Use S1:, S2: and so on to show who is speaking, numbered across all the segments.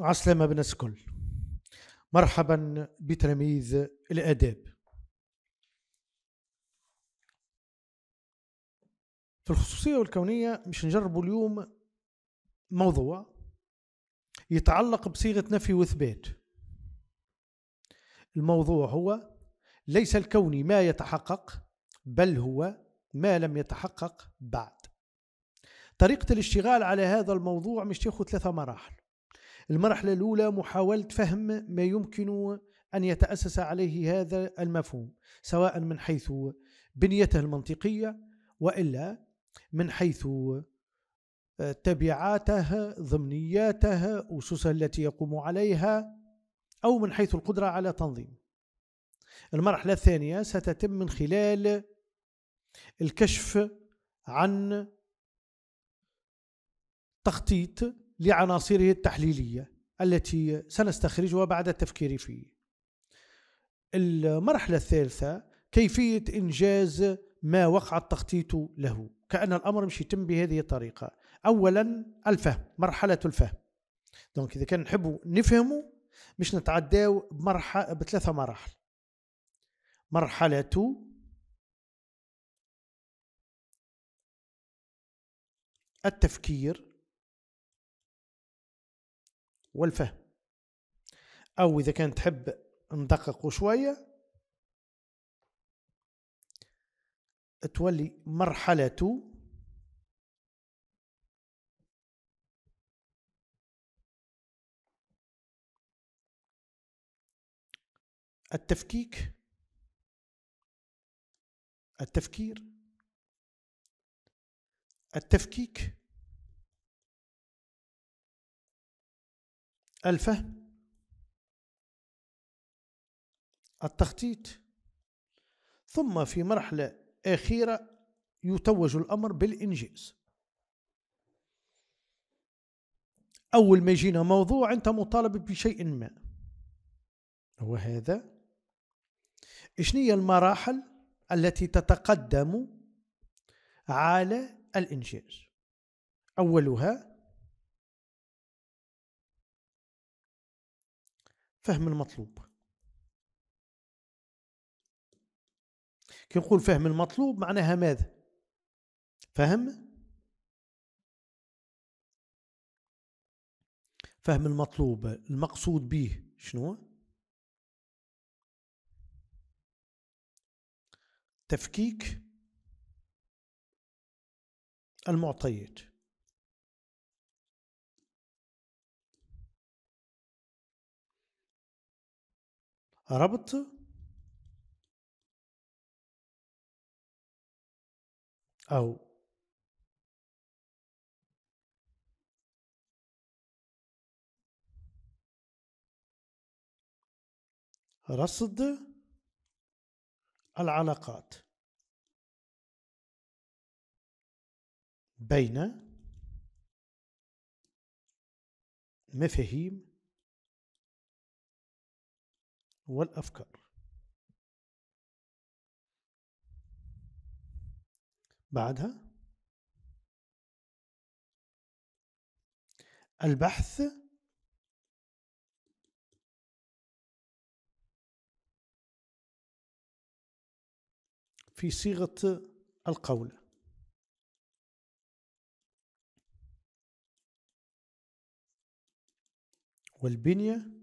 S1: عسلامة بالناس الكل مرحبا بتلاميذ الآداب في الخصوصية والكونية مش نجرب اليوم موضوع يتعلق بصيغة نفي وإثبات الموضوع هو ليس الكون ما يتحقق بل هو ما لم يتحقق بعد طريقة الاشتغال على هذا الموضوع مش تاخذ ثلاثة مراحل المرحلة الأولى محاولة فهم ما يمكن أن يتأسس عليه هذا المفهوم سواء من حيث بنيته المنطقية وإلا من حيث آه، تبعاته ضمنياته أسسه التي يقوم عليها أو من حيث القدرة على تنظيم المرحلة الثانية ستتم من خلال الكشف عن تخطيط لعناصره التحليليه التي سنستخرجها بعد التفكير فيه. المرحله الثالثه كيفيه انجاز ما وقع التخطيط له، كان الامر مش يتم بهذه الطريقه. اولا الفهم، مرحله الفهم. دونك اذا كان نحبوا نفهموا مش نتعداو بمرحله بثلاثه مراحل. مرحله
S2: التفكير والفهم أو إذا كان تحب ندققوا شوية تولي مرحلة التفكيك التفكير التفكيك الفهم
S1: التخطيط ثم في مرحلة أخيرة يتوج الأمر بالإنجاز أول ما يجينا موضوع أنت مطالب بشيء ما هو هذا شنية المراحل التي تتقدم على الإنجاز
S2: أولها فهم المطلوب كي نقول فهم المطلوب معناها ماذا فهم فهم المطلوب المقصود به شنو تفكيك المعطيات ربط أو رصد العلاقات بين مفاهيم والأفكار بعدها البحث في صيغة القول والبنية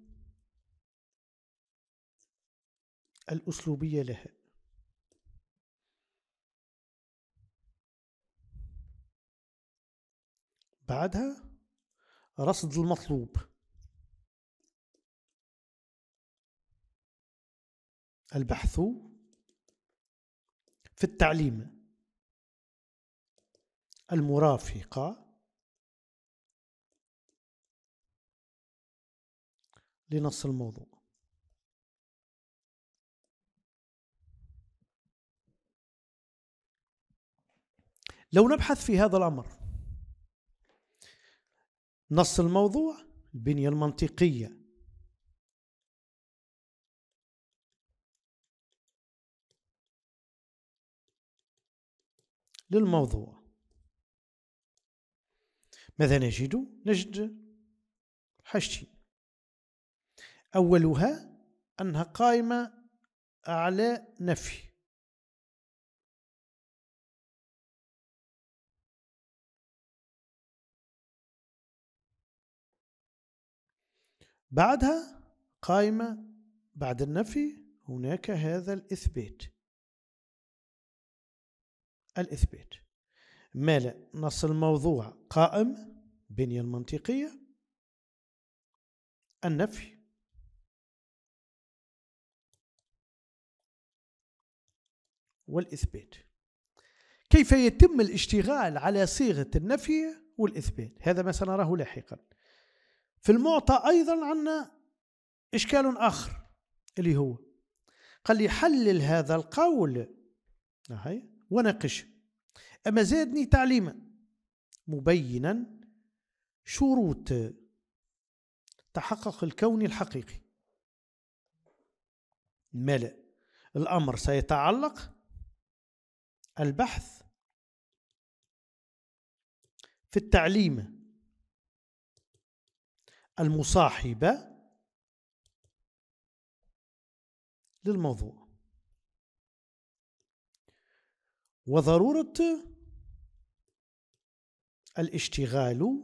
S2: الأسلوبية لها بعدها رصد المطلوب البحث في التعليم المرافقة لنص الموضوع
S1: لو نبحث في هذا الأمر نص الموضوع البنية المنطقية
S2: للموضوع
S1: ماذا نجد؟ نجد حاجتين أولها أنها قائمة على نفي بعدها قائمة بعد النفي هناك هذا الإثبات الإثبات لا نص
S2: الموضوع قائم بنية المنطقية النفي
S1: والإثبات كيف يتم الاشتغال على صيغة النفي والإثبات هذا ما سنراه لاحقاً في المعطى أيضا عندنا إشكال آخر اللي هو قال لي حلل هذا القول وناقش أما زادني تعليما مبينا شروط تحقق الكون الحقيقي ملأ الأمر سيتعلق
S2: البحث في التعليم المصاحبة للموضوع وضرورة
S1: الاشتغال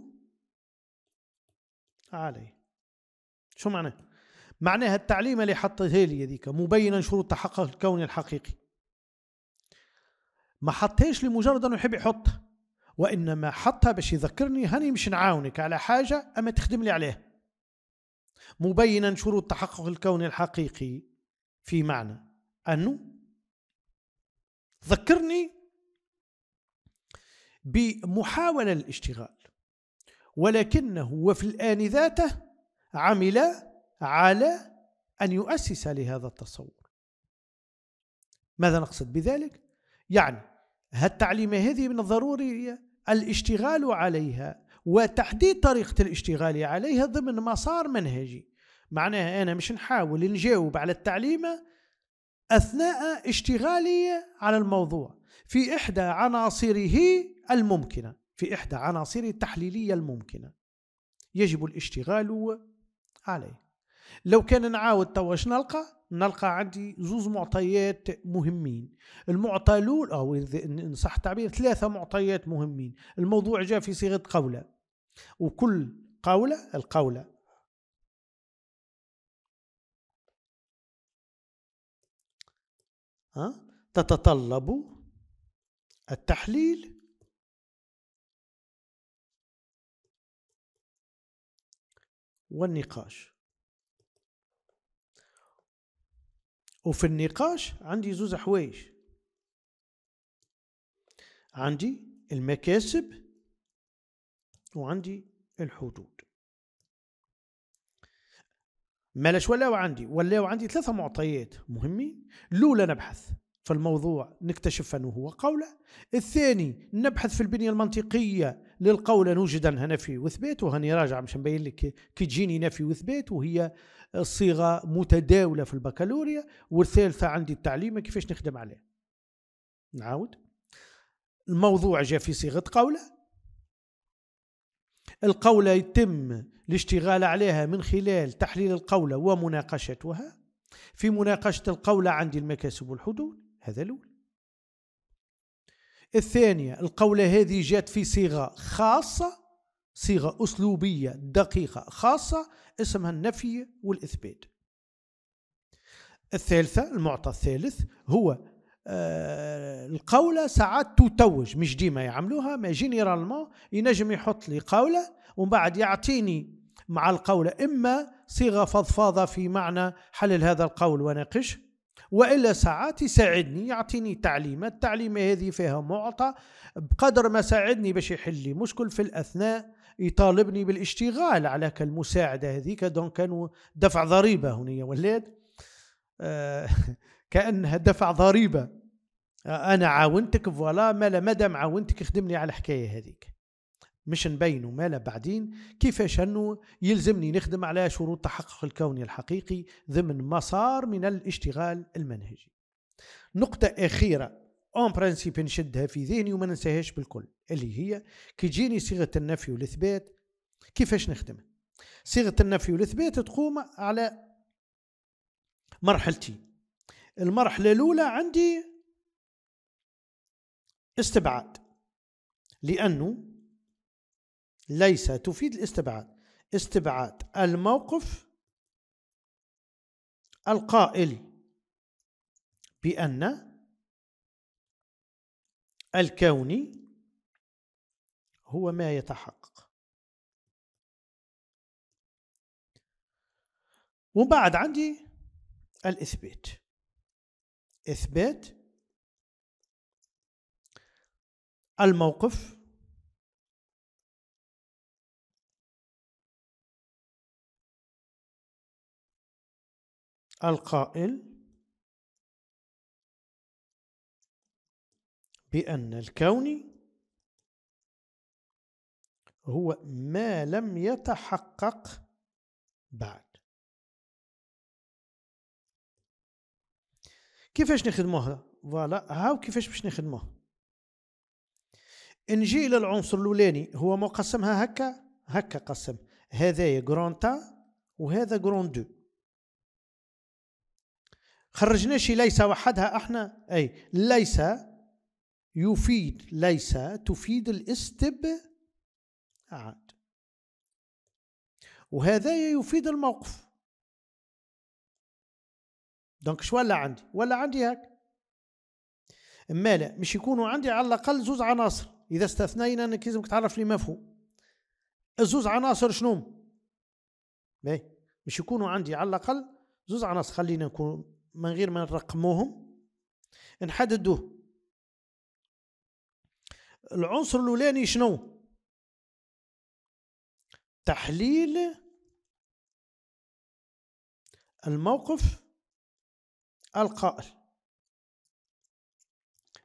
S1: عليه شو معناه؟ معناها التعليم اللي حطته لي هذيك مبينا شروط تحقق الكون الحقيقي ما حطهاش لمجرد انه يحب يحطها وإنما حطها باش يذكرني هاني مش نعاونك على حاجة أما تخدم لي عليه مبينا شروط تحقق الكون الحقيقي في معنى أنه ذكرني بمحاولة الاشتغال ولكنه وفي الآن ذاته عمل على أن يؤسس لهذا التصور ماذا نقصد بذلك؟ يعني هالتعليمة هذه من الضروري الاشتغال عليها وتحديد طريقة الاشتغال عليها ضمن مسار منهجي معناها أنا مش نحاول نجاوب على التعليمة أثناء اشتغالي على الموضوع في إحدى عناصره الممكنة في إحدى عناصره التحليلية الممكنة يجب الاشتغال عليه لو كان نعاود توا نلقى نلقى عندي زوز معطيات مهمين المعطى الاول او ان صح التعبير ثلاثه معطيات مهمين الموضوع جاء في صيغه قوله وكل قوله القوله
S2: ها تتطلب التحليل والنقاش
S1: وفي النقاش عندي زوز حوايج عندي المكاسب وعندي الحدود مالاش ولاو عندي ولاو عندي ثلاثة معطيات مهمين الأولى نبحث في الموضوع نكتشف أنه هو قولة الثاني نبحث في البنية المنطقية للقول نوجد عنها نفي وثبات وهاني راجع مش نبين لك كي تجيني نفي وثبات وهي صيغة متداولة في البكالوريا والثالثة عندي التعليم كيفاش نخدم عليها نعاود الموضوع جاء في صيغة قولة القولة يتم الاشتغال عليها من خلال تحليل القولة ومناقشتها في مناقشة القولة عندي المكاسب والحدود هذا الأول الثانية القولة هذه جات في صيغة خاصة صيغة أسلوبية دقيقة خاصة اسمها النفي والإثبات الثالثة المعطى الثالث هو آه القولة ساعات تتوج مش ديما يعملوها ما جينيرالمون ينجم يحط لي قولة ومن بعد يعطيني مع القولة إما صيغة فضفاضة في معنى حلل هذا القول وناقشه والا ساعات يساعدني يعطيني تعليمات التعليمه هذه فيها معطى بقدر ما ساعدني باش يحل لي مشكل في الاثناء يطالبني بالاشتغال على المساعده هذيك دونك كانوا دفع ضريبه هنا ولاد آه، كانها دفع ضريبه آه، انا عاونتك فوالا ما مادام عاونتك خدمني على الحكايه هذيك مش نبينوا مالا بعدين كيفاش أنه يلزمني نخدم على شروط تحقق الكوني الحقيقي ضمن مسار من الاشتغال المنهجي نقطة أخيرة اون برانسيب نشدها في ذهني وما ننساهاش بالكل اللي هي كي تجيني صيغة النفي والإثبات كيفاش نخدمها صيغة النفي والإثبات تقوم على مرحلتين المرحلة الأولى عندي
S2: استبعاد لأنه ليس تفيد الاستبعاد استبعاد الموقف القائل بأن الكوني هو ما يتحقق وبعد عندي الإثبات إثبات الموقف القائل بأن الكون هو ما لم يتحقق بعد كيفاش نخدموها هذا
S1: فوالا هاو كيفاش باش نخدموه نجي الى العنصر الاولاني هو مقسمها هكا هكا قسم هذايا جرون تا وهذا جرون دو خرجنا شي ليس وحدها احنا اي ليس يفيد ليس تفيد الاستب عاد وهذا يفيد الموقف دونك شو ولا عندي ولا عندي هاك اما لا مش يكونوا عندي على الاقل زوز عناصر اذا استثنينا انك لازمك تعرف لي مفهوم الزوز عناصر شنو باهي مش يكونوا عندي على الاقل زوز عناصر خلينا نكون من غير ما نرقموهم نحددوه العنصر الاولاني شنو
S2: تحليل الموقف القائل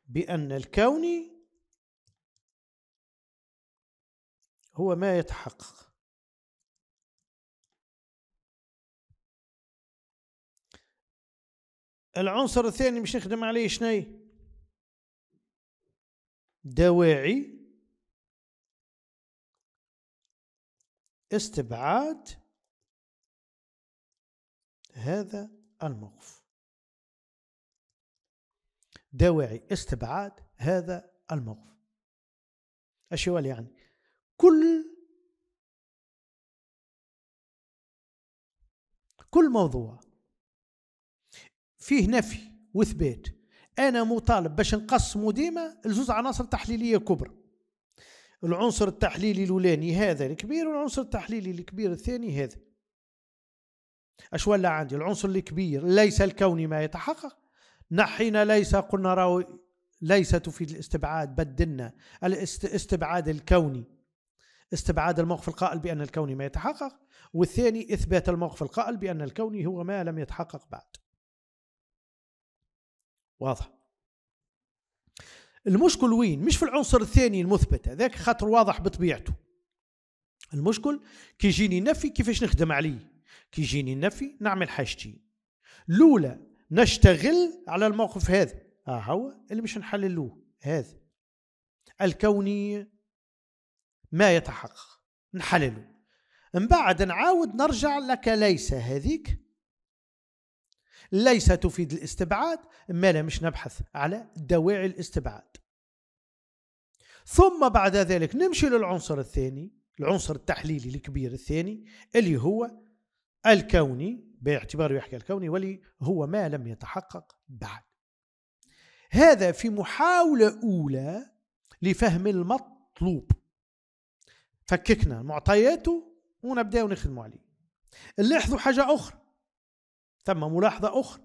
S2: بأن الكوني هو ما يتحقق العنصر الثاني باش نخدم عليه شني دواعي استبعاد هذا الموقف دواعي استبعاد هذا الموقف اش يولي يعني كل
S1: كل موضوع فيه نفي وثبات انا مطالب باش نقسموا ديما لزوز عناصر تحليليه كبرى العنصر التحليلي الاولاني هذا الكبير والعنصر التحليلي الكبير الثاني هذا اش ولا عندي العنصر الكبير ليس الكوني ما يتحقق نحينا ليس قلنا راهو ليس تفيد الاستبعاد بدلنا الاستبعاد الكوني استبعاد الموقف القائل بأن الكوني ما يتحقق والثاني إثبات الموقف القائل بأن الكوني هو ما لم يتحقق بعد واضح المشكل وين مش في العنصر الثاني المثبت هذاك خاطر واضح بطبيعته المشكل كي يجيني نفي كيفاش نخدم عليه كي يجيني نفي نعمل حاجتي الاولى نشتغل على الموقف هذا ها هو اللي مش نحللوه هذا الكوني ما يتحقق نحلله من بعد نعاود نرجع لك ليس هذيك ليس تفيد الاستبعاد ما لمش نبحث على دواعي الاستبعاد ثم بعد ذلك نمشي للعنصر الثاني العنصر التحليلي الكبير الثاني اللي هو الكوني باعتباره يحكي الكوني واللي هو ما لم يتحقق بعد هذا في محاولة أولى لفهم المطلوب فككنا معطياته ونبدأ نخدموا عليه لاحظوا حاجة أخرى ثم ملاحظة أخرى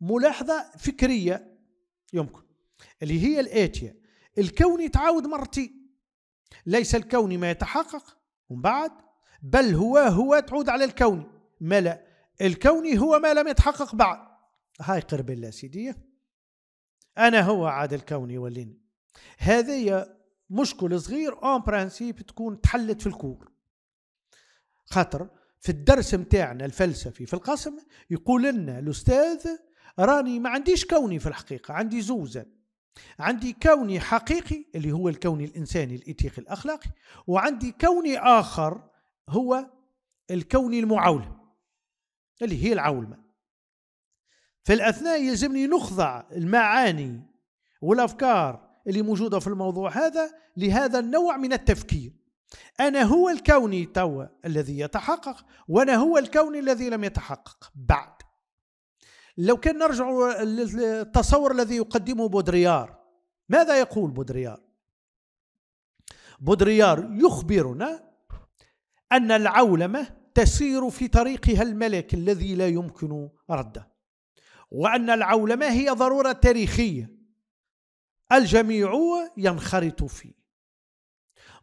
S1: ملاحظة فكرية يمكن اللي هي الآتية الكون يتعاود مرتين ليس الكون ما يتحقق ومن بعد بل هو هو تعود على الكون ما لا الكوني هو ما لم يتحقق بعد هاي قرب الله سيدي أنا هو عاد الكوني يوليني هذه مشكل صغير اون برانسيب تكون تحلت في الكور خاطر في الدرس متاعنا الفلسفي في القسم يقول لنا الأستاذ راني ما عنديش كوني في الحقيقة عندي زوزا عندي كوني حقيقي اللي هو الكون الإنساني الإتيقي الأخلاقي وعندي كوني آخر هو الكون المعول اللي هي العولمة في الأثناء يلزمني نخضع المعاني والأفكار اللي موجودة في الموضوع هذا لهذا النوع من التفكير أنا هو الكوني توا الذي يتحقق وأنا هو الكوني الذي لم يتحقق بعد لو كان نرجع للتصور الذي يقدمه بودريار ماذا يقول بودريار بودريار يخبرنا أن العولمة تسير في طريقها الملك الذي لا يمكن رده وأن العولمة هي ضرورة تاريخية الجميع ينخرط فيه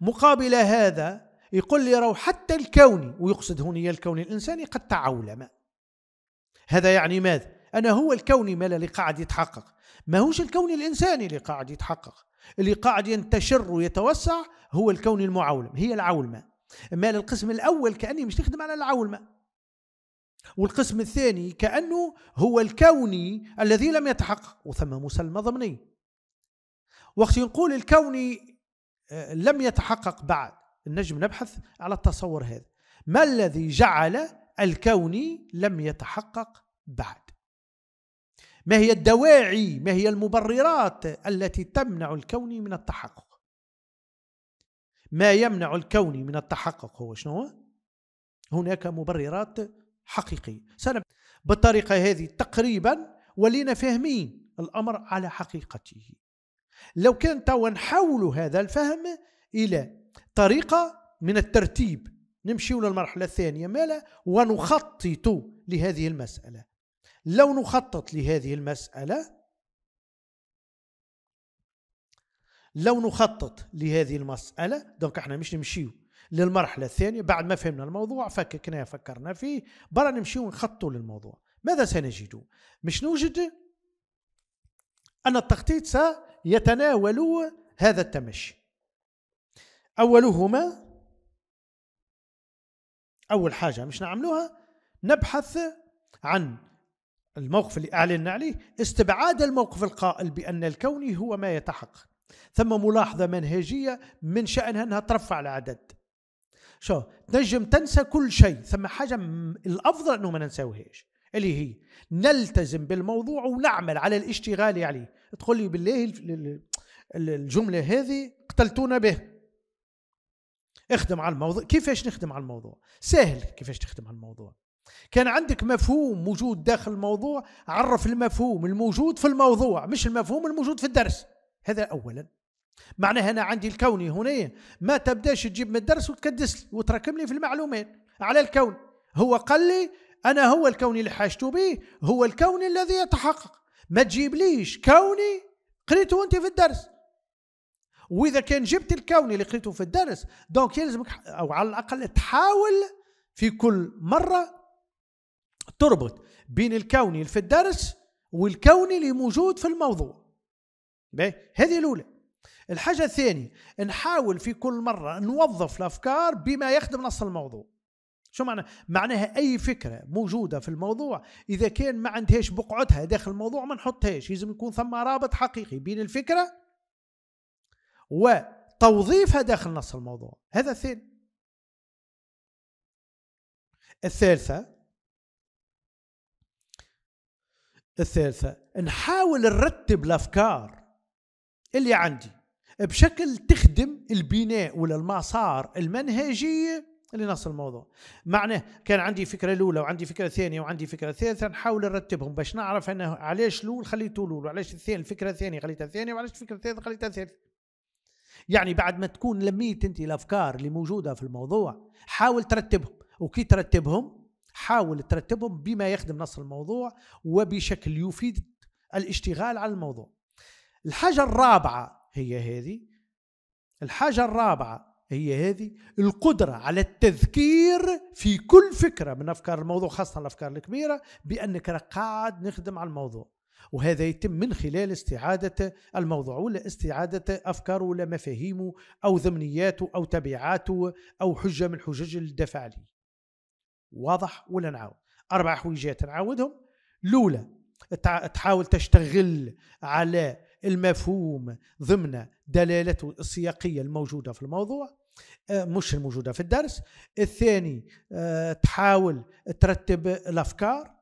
S1: مقابل هذا يقول لي رو حتى الكون ويقصد هنا الكون الإنساني قد تعولم هذا يعني ماذا؟ أنا هو الكوني ما اللي قاعد يتحقق ما هوش الكون الإنساني اللي قاعد يتحقق اللي قاعد ينتشر ويتوسع هو الكون المعولم هي العولمة مال القسم الأول كأني مش نخدم على العولمة والقسم الثاني كأنه هو الكوني الذي لم يتحقق وثم مسلمة ضمني وقت نقول الكوني لم يتحقق بعد النجم نبحث على التصور هذا ما الذي جعل الكون لم يتحقق بعد ما هي الدواعي ما هي المبررات التي تمنع الكون من التحقق ما يمنع الكون من التحقق هو شنو هناك مبررات حقيقية سنب... بالطريقة هذه تقريبا ولينا فاهمين الأمر على حقيقته لو كان توا نحولوا هذا الفهم الى طريقه من الترتيب نمشيو للمرحله الثانيه مالا ونخطط لهذه المساله لو نخطط لهذه المساله لو نخطط لهذه المسألة دونك احنا مش نمشيو للمرحلة الثانية بعد ما فهمنا الموضوع فككناه فكرنا فيه برا نمشيو نخططوا للموضوع ماذا سنجد؟ مش نوجد أن التخطيط سيتناول هذا التمشي أولهما أول حاجة مش نعملوها نبحث عن الموقف اللي أعلنا عليه استبعاد الموقف القائل بأن الكون هو ما يتحقق ثم ملاحظة منهجية من شأنها أنها ترفع العدد شو تنجم تنسى كل شيء ثم حاجة الأفضل أنه ما ننساوهاش اللي هي نلتزم بالموضوع ونعمل على الاشتغال عليه تقول لي بالله الجمله هذه قتلتونا به اخدم على الموضوع كيفاش نخدم على الموضوع سهل كيفاش تخدم على الموضوع كان عندك مفهوم موجود داخل الموضوع عرف المفهوم الموجود في الموضوع مش المفهوم الموجود في الدرس هذا اولا معناها انا عندي الكوني هنا ما تبداش تجيب من الدرس وتكدس وتركم لي في المعلومات على الكون هو قال لي انا هو الكون اللي حاجته به هو الكون الذي يتحقق ما تجيبليش كوني قريته انت في الدرس واذا كان جبت الكوني اللي قريته في الدرس دونك يلزمك او على الاقل تحاول في كل مره تربط بين الكوني اللي في الدرس والكوني اللي موجود في الموضوع إيه؟ هذه الاولى الحاجه الثانيه نحاول في كل مره نوظف الافكار بما يخدم نص الموضوع شو معنى؟ معناها أي فكرة موجودة في الموضوع إذا كان ما عندهاش بقعتها داخل الموضوع ما نحطهاش لازم يكون ثم رابط حقيقي بين الفكرة وتوظيفها داخل نص الموضوع
S2: هذا الثاني الثالثة
S1: الثالثة نحاول نرتب الأفكار اللي عندي بشكل تخدم البناء ولا المسار المنهجي نص الموضوع معناه كان عندي فكره الاولى وعندي فكره ثانيه وعندي فكره ثالثه نحاول نرتبهم باش نعرف انه علاش الاول خليته الاول وعلاش الثاني الفكره الثانيه خليتها الثانيه وعلاش الفكره الثالثه خليتها الثالثه يعني بعد ما تكون لميت انت الافكار اللي موجوده في الموضوع حاول ترتبهم وكي ترتبهم حاول ترتبهم بما يخدم نص الموضوع وبشكل يفيد الاشتغال على الموضوع الحاجه الرابعه هي هذه الحاجه الرابعه هي هذه القدرة على التذكير في كل فكرة من أفكار الموضوع خاصة الأفكار الكبيرة بأنك قاعد نخدم على الموضوع وهذا يتم من خلال استعادة الموضوع ولا استعادة أفكاره ولا مفاهيمه أو ذمنياته أو تبعاته أو حجة من الحجج الدفع عليه واضح ولا نعاود أربع حويجات نعاودهم الأولى تحاول تشتغل على المفهوم ضمن دلالته السياقيه الموجوده في الموضوع آه، مش الموجوده في الدرس الثاني آه، تحاول ترتب الافكار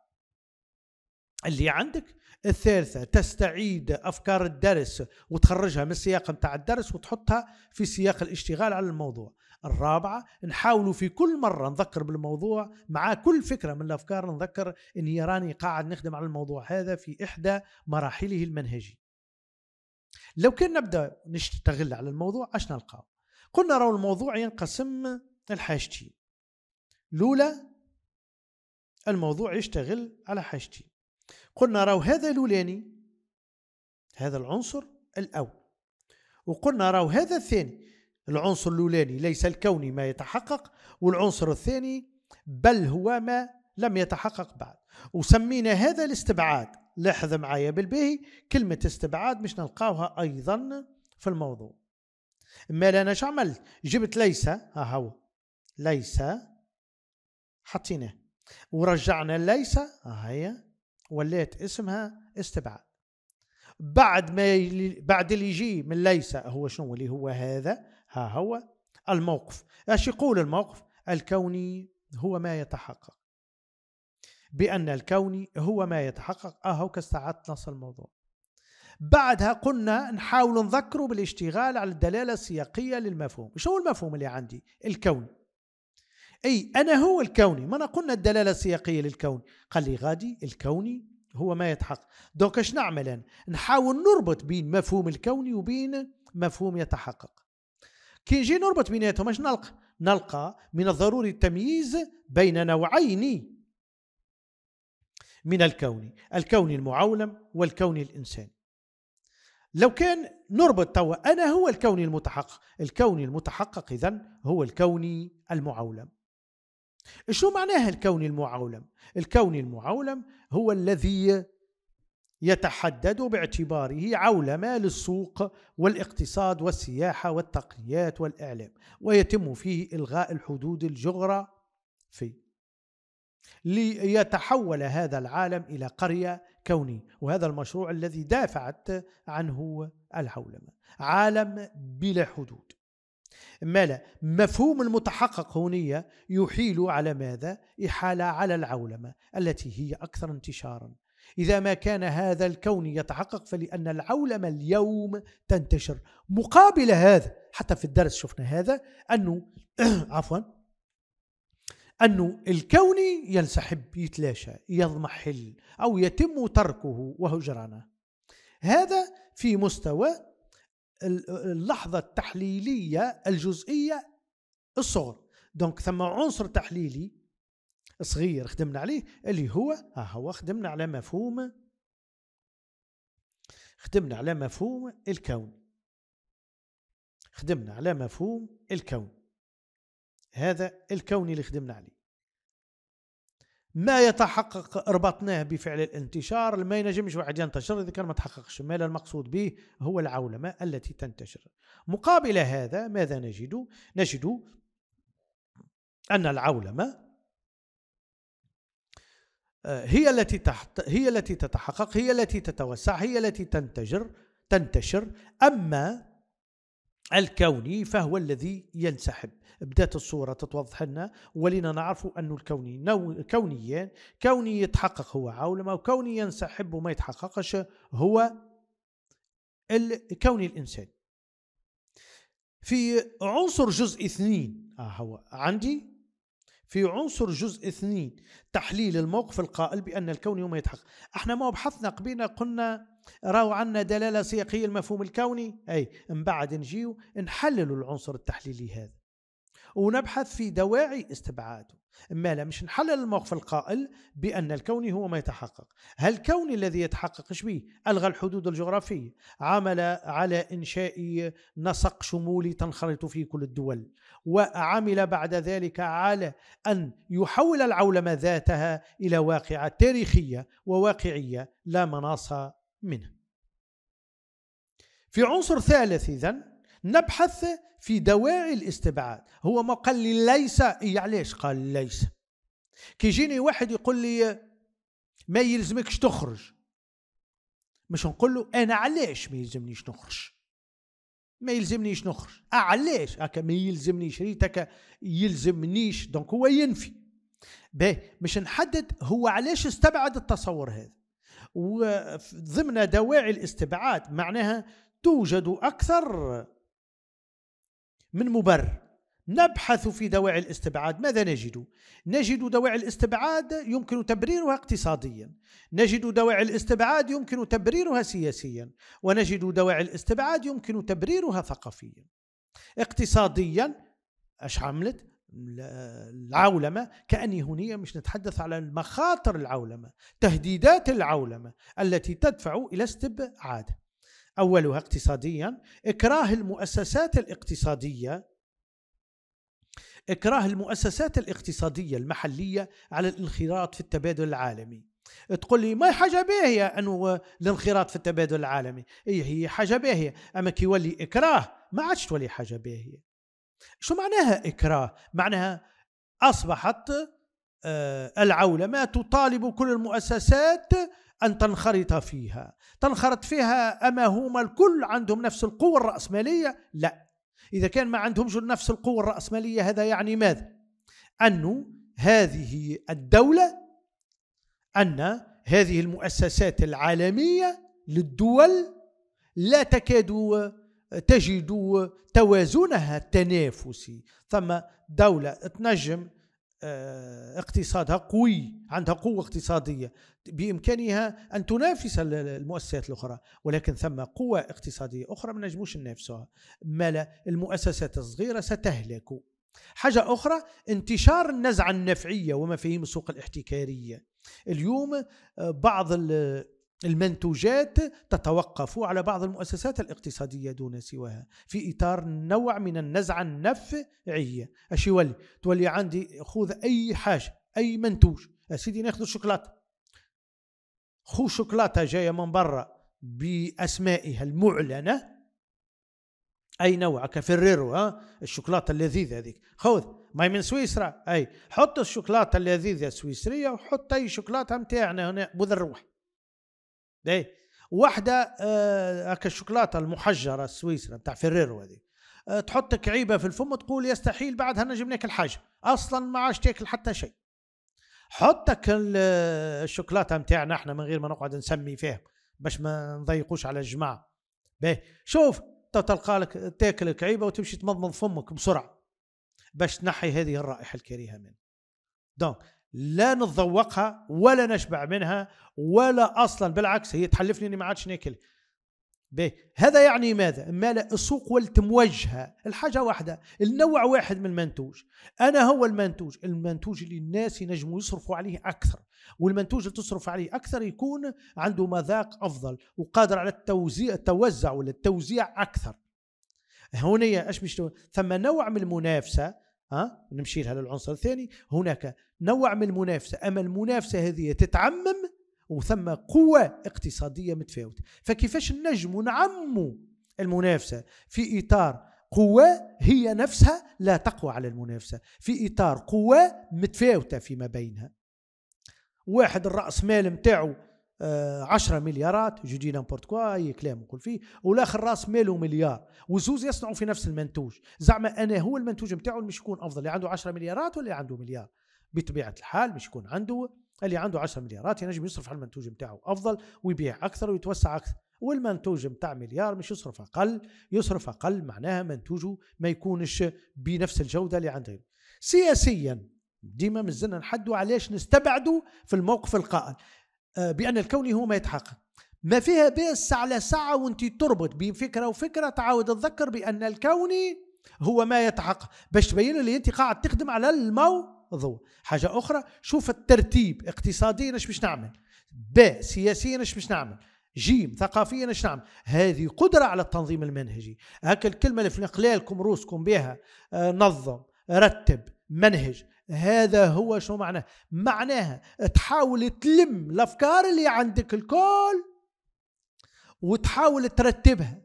S1: اللي عندك الثالثة تستعيد أفكار الدرس وتخرجها من السياق متاع الدرس وتحطها في سياق الاشتغال على الموضوع الرابعة نحاولوا في كل مرة نذكر بالموضوع مع كل فكرة من الأفكار نذكر أني راني قاعد نخدم على الموضوع هذا في إحدى مراحله المنهجية لو كان نبدا نشتغل على الموضوع اش نلقاو قلنا راهو الموضوع ينقسم الحاجتين الاولى الموضوع يشتغل على حاجتين قلنا راهو هذا الاولاني هذا العنصر الاول وقلنا راهو هذا الثاني العنصر الاولاني ليس الكوني ما يتحقق والعنصر الثاني بل هو ما لم يتحقق بعد وسمينا هذا الاستبعاد لاحظ معايا بالباهي كلمة استبعاد مش نلقاوها أيضا في الموضوع ما أنا شو عملت جبت ليس ها هو ليس حطيناه ورجعنا ليس ها هي ولات اسمها استبعاد بعد ما يلي بعد اللي يجي من ليس هو شنو اللي هو هذا ها هو الموقف اش يقول الموقف الكوني هو ما يتحقق بأن الكون هو ما يتحقق أهو آه، كالساعات نص الموضوع بعدها قلنا نحاول نذكره بالاشتغال على الدلالة السياقية للمفهوم شو المفهوم اللي عندي الكون أي أنا هو الكوني ما قلنا الدلالة السياقية للكون قال لي غادي الكوني هو ما يتحقق دونك اش نعمل أنا نحاول نربط بين مفهوم الكوني وبين مفهوم يتحقق كي نجي نربط بيناتهم اش نلقى نلقى من الضروري التمييز بين نوعين من الكون الكون المعولم والكون الإنساني لو كان نربط توا أنا هو الكون المتحقق الكون المتحقق إذن هو الكون المعولم شو معناها الكون المعولم الكون المعولم هو الذي يتحدد باعتباره عولمة للسوق والاقتصاد والسياحة والتقنيات والإعلام ويتم فيه إلغاء الحدود الجغرافية ليتحول هذا العالم إلى قرية كوني وهذا المشروع الذي دافعت عنه العولمه عالم بلا حدود مالا مفهوم المتحقق هونية يحيل على ماذا؟ إحالة على العولمة التي هي أكثر انتشارا إذا ما كان هذا الكون يتحقق فلأن العولمة اليوم تنتشر مقابل هذا حتى في الدرس شفنا هذا أنه عفوا أنه الكون ينسحب يتلاشى يضمحل أو يتم تركه وهجرانه هذا في مستوى اللحظة التحليلية الجزئية الصغر دونك ثم عنصر تحليلي صغير خدمنا عليه اللي هو ها هو خدمنا على مفهوم خدمنا على مفهوم الكون خدمنا على مفهوم الكون هذا الكون اللي خدمنا عليه ما يتحقق ربطناه بفعل الانتشار ما ينجمش واحد ينتشر اذا كان ما تحققش ما المقصود به هو العولمه التي تنتشر مقابل هذا ماذا نجد نجد ان العولمه آه، هي التي تحت هي التي تتحقق هي التي تتوسع هي التي تنتشر تنتشر اما الكوني فهو الذي ينسحب بدات الصوره تتوضح لنا ولينا نعرف أن الكوني كونيا كوني يتحقق هو عولمه وكوني ينسحب وما يتحققش هو الكوني الانساني في عنصر جزء اثنين آه هو عندي في عنصر جزء اثنين تحليل الموقف القائل بأن الكون يوم يتحقق احنا ما بحثنا قبينا قلنا راو عنا دلالة سياقية المفهوم الكوني أي من بعد نجيو نحلل العنصر التحليلي هذا ونبحث في دواعي استبعاده ما لا مش نحلل الموقف القائل بأن الكون هو ما يتحقق هل الكون الذي يتحقق شبي ألغى الحدود الجغرافية عمل على إنشاء نسق شمولي تنخرط فيه كل الدول وعمل بعد ذلك على أن يحول العولمة ذاتها إلى واقعة تاريخية وواقعية لا مناص منه في عنصر ثالث إذن نبحث في دواعي الاستبعاد هو ما قال لي ليس إيه علاش قال ليس كيجيني واحد يقول لي ما يلزمكش تخرج مش نقول له انا علاش ما يلزمنيش نخرج ما يلزمنيش نخرج اه علاش هكا آه، ما يلزمنيش ريت هكا يلزمنيش دونك هو ينفي باهي مش نحدد هو علاش استبعد التصور هذا وضمن دواعي الاستبعاد معناها توجد اكثر من مبرر نبحث في دواعي الاستبعاد ماذا نجد؟ نجد دواعي الاستبعاد يمكن تبريرها اقتصاديا نجد دواعي الاستبعاد يمكن تبريرها سياسيا ونجد دواعي الاستبعاد يمكن تبريرها ثقافيا اقتصاديا اش عملت؟ العولمه كاني هنية مش نتحدث على مخاطر العولمه تهديدات العولمه التي تدفع الى استبعاد اولها اقتصاديا اكراه المؤسسات الاقتصاديه إكراه المؤسسات الاقتصادية المحلية على الانخراط في التبادل العالمي تقول لي ما حاجه باهيه انه الانخراط في التبادل العالمي إيه هي حاجه باهيه اما كي يولي اكراه ما عادش تولي حاجه باهيه شو معناها اكراه معناها اصبحت آه، العولمه تطالب كل المؤسسات ان تنخرط فيها تنخرط فيها اما هما الكل عندهم نفس القوه الراسماليه لا إذا كان ما عندهمش نفس القوة الرأسمالية هذا يعني ماذا؟ أنه هذه الدولة أن هذه المؤسسات العالمية للدول لا تكاد تجد توازنها التنافسي ثم دولة تنجم آه، اقتصادها قوي عندها قوة اقتصادية بإمكانها أن تنافس المؤسسات الأخرى ولكن ثم قوة اقتصادية أخرى ما نجموش ما لا المؤسسات الصغيرة ستهلك حاجة أخرى انتشار النزعة النفعية ومفاهيم السوق الاحتكارية اليوم آه، بعض المنتوجات تتوقف على بعض المؤسسات الاقتصادية دون سواها في إطار نوع من النزعة النفعية أشي يولي تولي عندي خذ أي حاجة أي منتوج سيدي ناخذ الشوكولاتة خو شوكولاتة جاية من برا بأسمائها المعلنة أي نوع كفريرو ها الشوكولاتة اللذيذة هذيك خذ ماي من سويسرا أي حط الشوكولاتة اللذيذة السويسرية وحط أي شوكولاتة متاعنا هنا بذر روح اي واحده آه، هكا الشوكولاته المحجره السويسرا بتاع فيريرو هذه آه، تحط كعيبه في الفم وتقول يستحيل بعدها نجم ناكل حاجه اصلا ما عادش تاكل حتى شيء حطك آه، الشوكولاته نتاعنا احنا من غير ما نقعد نسمي فيها باش ما نضيقوش على الجماعه باهي شوف تلقى لك تاكل كعيبه وتمشي تمضمض فمك بسرعه باش تنحي هذه الرائحه الكريهه منه دونك لا نتذوقها ولا نشبع منها ولا اصلا بالعكس هي تحلفني اني ما عادش ناكل به هذا يعني ماذا؟ مالا السوق ولت موجهه الحاجه واحده النوع واحد من المنتوج انا هو المنتوج المنتوج اللي الناس ينجموا يصرفوا عليه اكثر والمنتوج اللي تصرف عليه اكثر يكون عنده مذاق افضل وقادر على التوزيع التوزع ولا التوزيع اكثر هنا اش ثم نوع من المنافسه ها نمشي لها للعنصر الثاني هناك نوع من المنافسة أما المنافسة هذه تتعمم وثم قوة اقتصادية متفاوتة فكيفاش نجم نعموا المنافسة في إطار قوة هي نفسها لا تقوى على المنافسة في إطار قوة متفاوتة فيما بينها واحد الرأس مال متاعه 10 آه، مليارات جو دي نامبورت كوا اي كلام نقول فيه والاخر راس ماله مليار وزوز يصنعوا في نفس المنتوج زعما انا هو المنتوج نتاعو مش يكون افضل اللي عنده 10 مليارات ولا عنده مليار بطبيعه الحال مش يكون عنده اللي عنده 10 مليارات ينجم يصرف على المنتوج نتاعو افضل ويبيع اكثر ويتوسع اكثر والمنتوج نتاع مليار مش يصرف اقل يصرف اقل معناها منتوجه ما يكونش بنفس الجوده اللي عند غيره سياسيا ديما مازلنا نحدوا علاش نستبعدوا في الموقف القائل آه، بأن الكون هو ما يتحقق ما فيها بس على ساعة وانت تربط بين فكرة وفكرة تعاود تذكر بأن الكون هو ما يتحقق باش تبين اللي انت قاعد تخدم على الموضوع حاجة أخرى شوف الترتيب اقتصاديا اش باش نعمل ب سياسيا اش باش نعمل جيم ثقافيا اش نعمل هذه قدرة على التنظيم المنهجي هكا الكلمة اللي في قلالكم روسكم بها آه، نظم رتب منهج هذا هو شو معناه معناها تحاول تلم الافكار اللي عندك الكل وتحاول ترتبها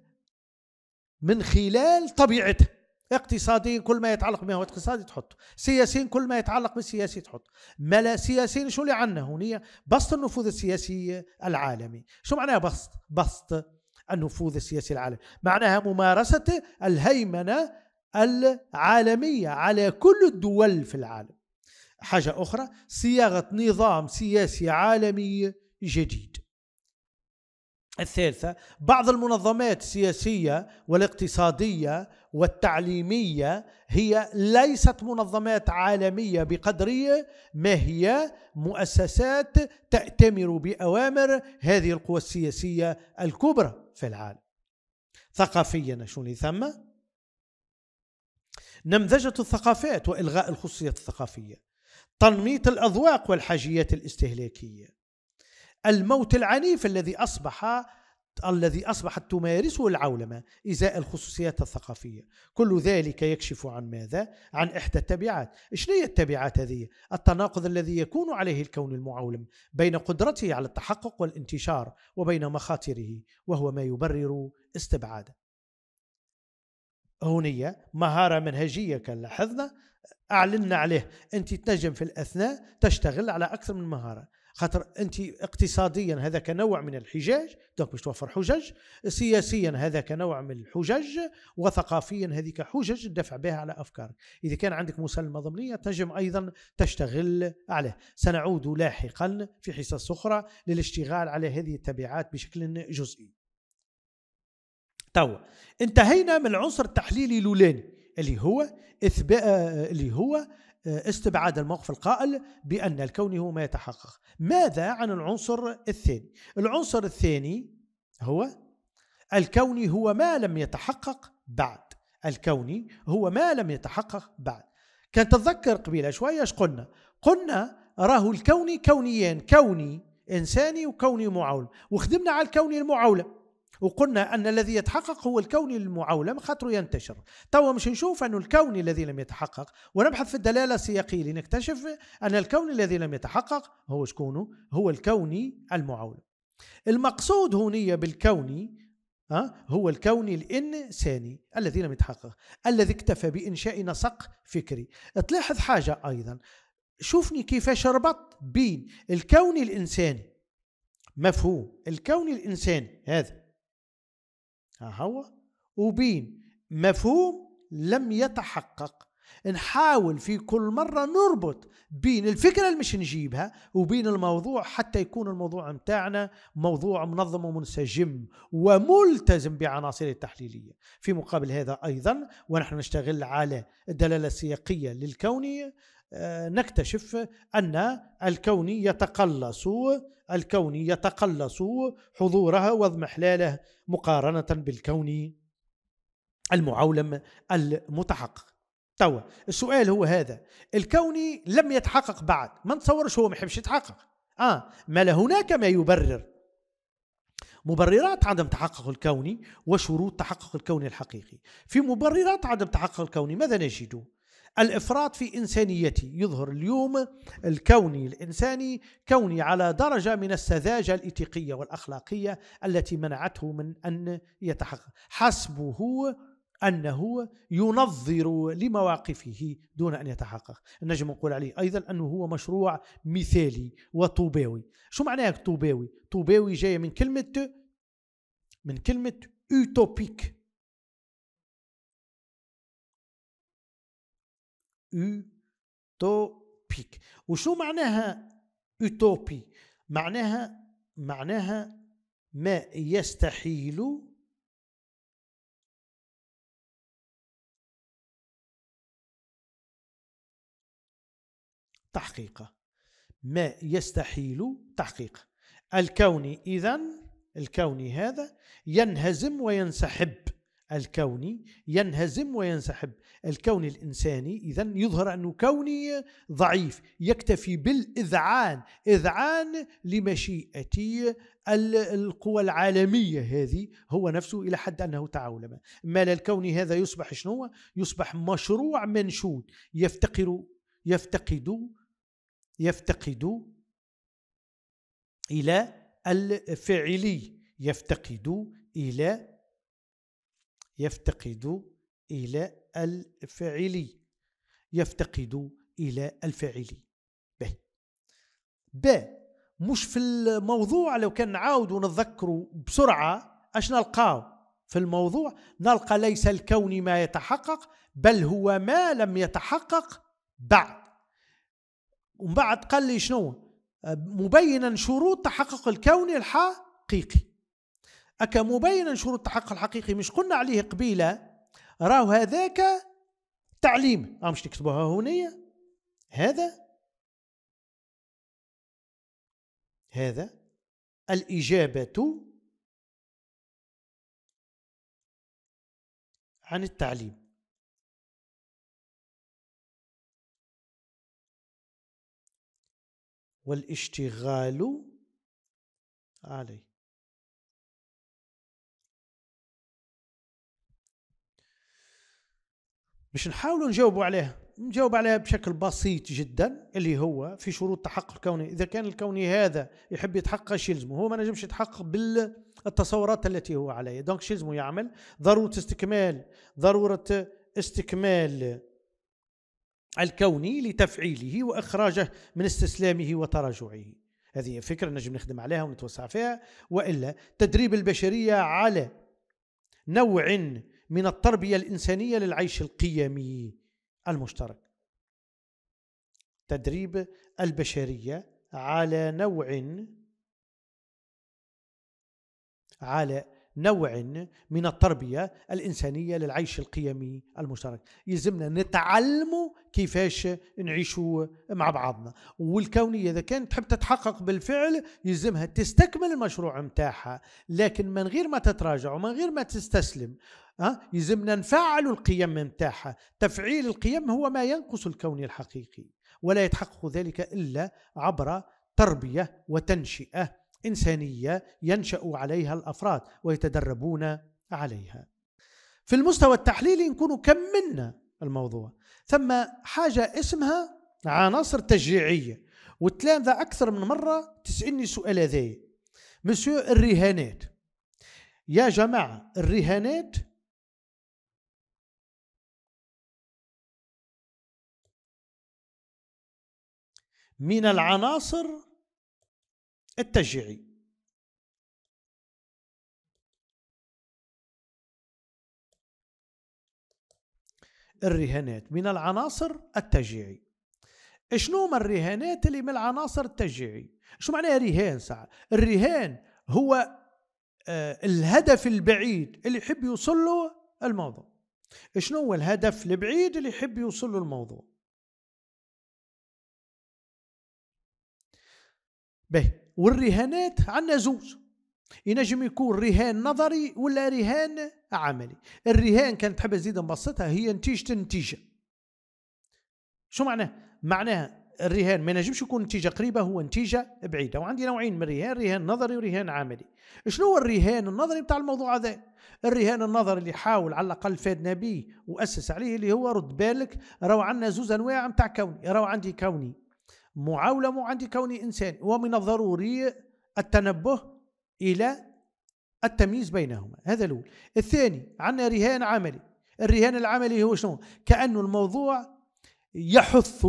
S1: من خلال طبيعتها اقتصاديا كل ما يتعلق بما هو اقتصادي تحطه سياسيا كل ما يتعلق بالسياسي تحطه ملا سياسيا شو اللي عندنا هونيه بسط النفوذ السياسي العالمي شو معناها بسط بسط النفوذ السياسي العالمي معناها ممارسة الهيمنة العالمية على كل الدول في العالم حاجة أخرى صياغة نظام سياسي عالمي جديد الثالثة بعض المنظمات السياسية والاقتصادية والتعليمية هي ليست منظمات عالمية بقدر ما هي مؤسسات تأتمر بأوامر هذه القوى السياسية الكبرى في العالم ثقافيا شنو اللي ثمه نمذجة الثقافات وإلغاء الخصوصية الثقافية تنميط الأذواق والحاجيات الاستهلاكية الموت العنيف الذي أصبح الذي أصبحت تمارسه العولمة إزاء الخصوصيات الثقافية كل ذلك يكشف عن ماذا؟ عن إحدى التبعات إيش هي التبعات هذه؟ التناقض الذي يكون عليه الكون المعولم بين قدرته على التحقق والانتشار وبين مخاطره وهو ما يبرر استبعاده هونية مهارة منهجية كان لاحظنا أعلنا عليه أنت تنجم في الأثناء تشتغل على أكثر من مهارة خاطر أنت اقتصاديا هذا كنوع من الحجاج دونك باش توفر حجج سياسيا هذا كنوع من الحجج وثقافيا هذيك حجج تدفع بها على أفكارك إذا كان عندك مسلمة ضمنية تنجم أيضا تشتغل عليه سنعود لاحقا في حصص أخرى للاشتغال على هذه التبعات بشكل جزئي توا انتهينا من العنصر التحليلي الاولاني اللي هو اثبات اللي هو آه، استبعاد الموقف القائل بان الكون هو ما يتحقق ماذا عن العنصر الثاني العنصر الثاني هو الكون هو ما لم يتحقق بعد الكون هو ما لم يتحقق بعد كان تتذكر قبيله شويه اش قلنا قلنا راه الكون كونيان كوني انساني وكوني معول وخدمنا على الكون المعوله وقلنا أن الذي يتحقق هو الكون المعولم خاطر ينتشر توا مش نشوف أن الكون الذي لم يتحقق ونبحث في الدلالة السياقية لنكتشف أن الكون الذي لم يتحقق هو شكونه هو الكون المعولم المقصود هونية بالكوني هو الكون الإنساني الذي لم يتحقق الذي اكتفى بإنشاء نسق فكري تلاحظ حاجة أيضا شوفني كيفاش شربط بين الكون الإنساني مفهوم الكون الإنساني هذا ها هو وبين مفهوم لم يتحقق نحاول في كل مرة نربط بين الفكرة اللي مش نجيبها وبين الموضوع حتى يكون الموضوع متاعنا موضوع منظم ومنسجم وملتزم بعناصره التحليلية في مقابل هذا أيضا ونحن نشتغل على الدلالة السياقية للكونية آه، نكتشف أن الكون يتقلص الكون يتقلص حضوره واضمحلاله مقارنة بالكون المعولم المتحقق توا السؤال هو هذا الكوني لم يتحقق بعد ما نتصورش هو ما يحبش يتحقق اه ما لا هناك ما يبرر مبررات عدم تحقق الكوني وشروط تحقق الكوني الحقيقي في مبررات عدم تحقق الكوني ماذا نجد الإفراط في إنسانيته يظهر اليوم الكوني الإنساني كوني على درجة من السذاجة الإتيقية والأخلاقية التي منعته من أن يتحقق حسبه أنه ينظر لمواقفه دون أن يتحقق نجم نقول عليه أيضا أنه هو مشروع مثالي وطوباوي شو معناه طوباوي؟ طوباوي جاية من كلمة من كلمة
S2: أوتوبيك
S1: اوتوبيك وشو معناها اوتوبي معناها معناها ما يستحيل تحقيقه ما يستحيل تحقيقه الكون اذا الكون هذا ينهزم وينسحب الكوني ينهزم وينسحب الكون الإنساني إذا يظهر أنه كوني ضعيف يكتفي بالإذعان إذعان لمشيئة القوى العالمية هذه هو نفسه إلى حد أنه تعولم مال الكون هذا يصبح شنو يصبح مشروع منشود يفتقر يفتقد يفتقد إلى الفعلي يفتقد إلى يفتقد إلى الفعل يفتقد إلى الفعل ب ب مش في الموضوع لو كان نعاود ونتذكروا بسرعة أش نلقاو في الموضوع نلقى ليس الكون ما يتحقق بل هو ما لم يتحقق بعد ومن بعد قال لي شنو مبينا شروط تحقق الكون الحقيقي أكا مبينا شروط التحقق الحقيقي مش قلنا عليه قبيلة راه هذاك تعليم راه مش تكتبوها
S2: هونية هذا هذا الإجابة عن التعليم والاشتغال عليه
S1: مش نحاولوا نجاوبوا عليها نجاوب عليها بشكل بسيط جدا اللي هو في شروط تحقق الكوني اذا كان الكوني هذا يحب يتحقق شي يلزمه هو ما نجمش يتحقق بالتصورات التي هو عليها دونك شيلزمو يعمل ضروره استكمال ضروره استكمال الكوني لتفعيله واخراجه من استسلامه وتراجعه هذه فكره نجم نخدم عليها ونتوسع فيها والا تدريب البشريه على نوع من التربيه الانسانيه للعيش القيمي المشترك تدريب البشريه على نوع على نوع من التربية الإنسانية للعيش القيمي المشترك يلزمنا نتعلموا كيفاش نعيشوا مع بعضنا والكونية إذا كانت تحب تتحقق بالفعل يلزمها تستكمل المشروع متاعها لكن من غير ما تتراجع ومن غير ما تستسلم ها يلزمنا نفعلوا القيم متاعها تفعيل القيم هو ما ينقص الكون الحقيقي ولا يتحقق ذلك إلا عبر تربية وتنشئة انسانيه ينشا عليها الافراد ويتدربون عليها في المستوى التحليلي نكون كملنا الموضوع ثم حاجه اسمها عناصر تشجيعيه وتلامذة أكثر من مرة تسألني سؤال هذايا مسيو الرهانات يا جماعة الرهانات
S2: من العناصر التشجيعي
S1: الرهانات من العناصر التشجيعي شنو هما الرهانات اللي من العناصر التشجيعي شو معناها رهان ساعة الرهان هو آه، الهدف البعيد اللي يحب يوصل له الموضوع شنو هو الهدف البعيد اللي يحب يوصل له الموضوع به والرهانات عندنا زوج ينجم يكون رهان نظري ولا رهان عملي الرهان كانت تحب نزيد نبسطها هي نتيجة النتيجة شو معناه؟ معناها الرهان ما ينجمش يكون نتيجة قريبة هو نتيجة بعيدة وعندي نوعين من الرهان رهان نظري ورهان عملي شنو هو الرهان النظري بتاع الموضوع هذا الرهان النظري اللي حاول على الأقل فادنا به وأسس عليه اللي هو رد بالك راهو عندنا زوز أنواع نتاع كوني راهو عندي كوني معولم عند كوني إنسان ومن الضروري التنبه إلى التمييز بينهما هذا الأول الثاني عندنا رهان عملي الرهان العملي هو شنو كأن الموضوع يحث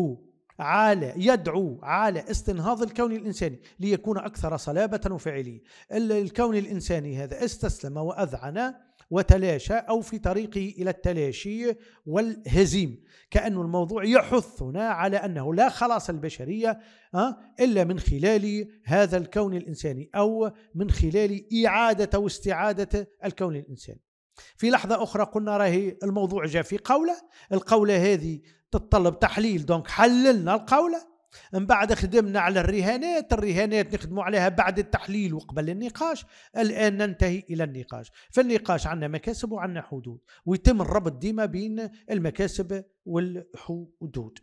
S1: على يدعو على استنهاض الكون الإنساني ليكون أكثر صلابة وفعلية الكون الإنساني هذا استسلم وأذعن وتلاشى أو في طريقه إلى التلاشي والهزيم كأن الموضوع يحثنا على أنه لا خلاص البشرية آه، إلا من خلال هذا الكون الإنساني أو من خلال إعادة واستعادة الكون الإنساني في لحظة أخرى قلنا راهي الموضوع جاء في قولة القولة هذه تتطلب تحليل دونك حللنا القولة من بعد خدمنا على الرهانات الرهانات نخدموا عليها بعد التحليل وقبل النقاش الآن ننتهي إلى النقاش فالنقاش عندنا مكاسب وعندنا حدود ويتم الربط ديما بين المكاسب والحدود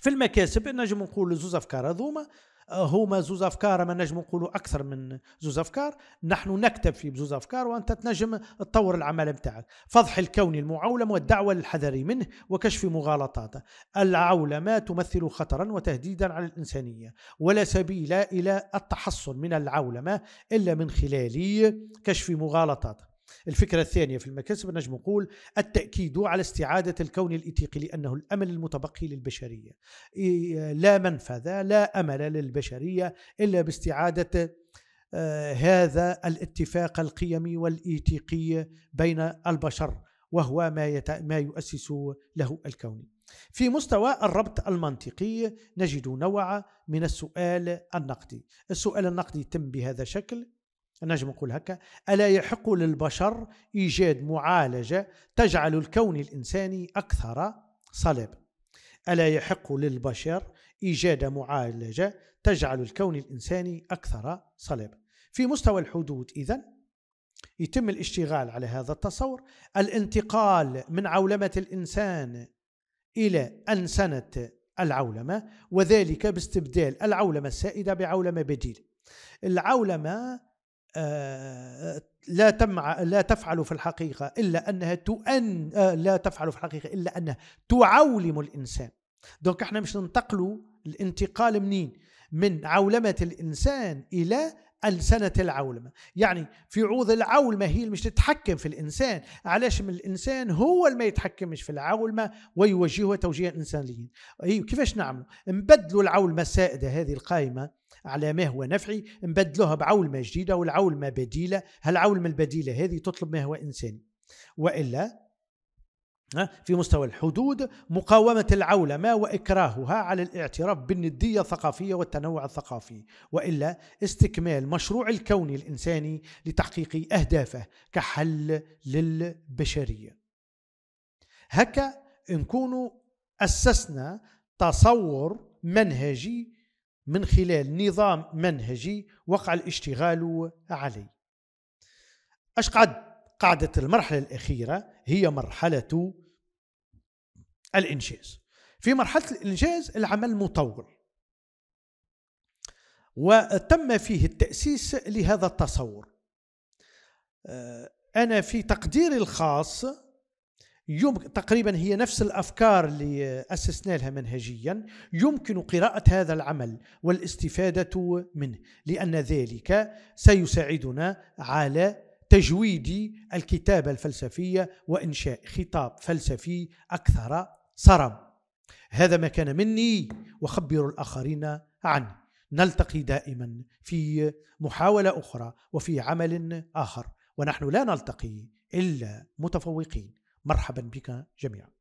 S1: في المكاسب نجم نقول زوز أفكار هذوما آه، هما زوز افكار ما نجم نقولوا اكثر من زوز افكار نحن نكتب في زوز افكار وانت تنجم تطور العمل بتاعك فضح الكون المعولم والدعوه للحذر منه وكشف مغالطاته العولمه تمثل خطرا وتهديدا على الانسانيه ولا سبيل الى التحصن من العولمه الا من خلال كشف مغالطاته الفكرة الثانية في المكاسب نجم نقول التأكيد على استعادة الكون الإيتيقي لأنه الأمل المتبقي للبشرية لا منفذ لا أمل للبشرية إلا باستعادة آه، هذا الاتفاق القيمي والإيتيقي بين البشر وهو ما, يت... ما يؤسس له الكون في مستوى الربط المنطقي نجد نوع من السؤال النقدي السؤال النقدي يتم بهذا الشكل نجم نقول هكا ألا يحق للبشر إيجاد معالجة تجعل الكون الإنساني أكثر صلابة ألا يحق للبشر إيجاد معالجة تجعل الكون الإنساني أكثر صلابة في مستوى الحدود إذا يتم الاشتغال على هذا التصور الانتقال من عولمة الإنسان إلى أنسنة العولمة وذلك باستبدال العولمة السائدة بعولمة بديلة العولمة آه، لا تمع لا تفعل في الحقيقة إلا أنها تؤن آه، لا تفعل في الحقيقة إلا أنها تعولم الإنسان دونك احنا مش ننتقلوا الانتقال منين من عولمة الإنسان إلى ألسنة العولمة يعني في عوض العولمة هي اللي مش تتحكم في الإنسان علاش من الإنسان هو اللي ما يتحكمش في العولمة ويوجهها توجيها إنسانيا أيوة كيفاش نعمل نبدلوا العولمة السائدة هذه القائمة على ما هو نفعي نبدلوها بعولمة جديدة والعولمة بديلة هالعولمة البديلة هذه تطلب ما هو إنساني وإلا في مستوى الحدود مقاومة العولمة وإكراهها على الاعتراف بالندية الثقافية والتنوع الثقافي وإلا استكمال مشروع الكون الإنساني لتحقيق أهدافه كحل للبشرية هكا نكون أسسنا تصور منهجي من خلال نظام منهجي وقع الاشتغال عليه اش قعد قاعدة المرحلة الأخيرة هي مرحلة الإنجاز في مرحلة الإنجاز العمل مطول وتم فيه التأسيس لهذا التصور أنا في تقديري الخاص يمكن تقريبا هي نفس الافكار اللي اسسنا لها منهجيا يمكن قراءه هذا العمل والاستفاده منه لان ذلك سيساعدنا على تجويد الكتابه الفلسفيه وانشاء خطاب فلسفي اكثر صرم هذا ما كان مني وخبر الاخرين عنه نلتقي دائما في محاوله اخرى وفي عمل اخر ونحن لا نلتقي الا متفوقين مرحبا بك جميعا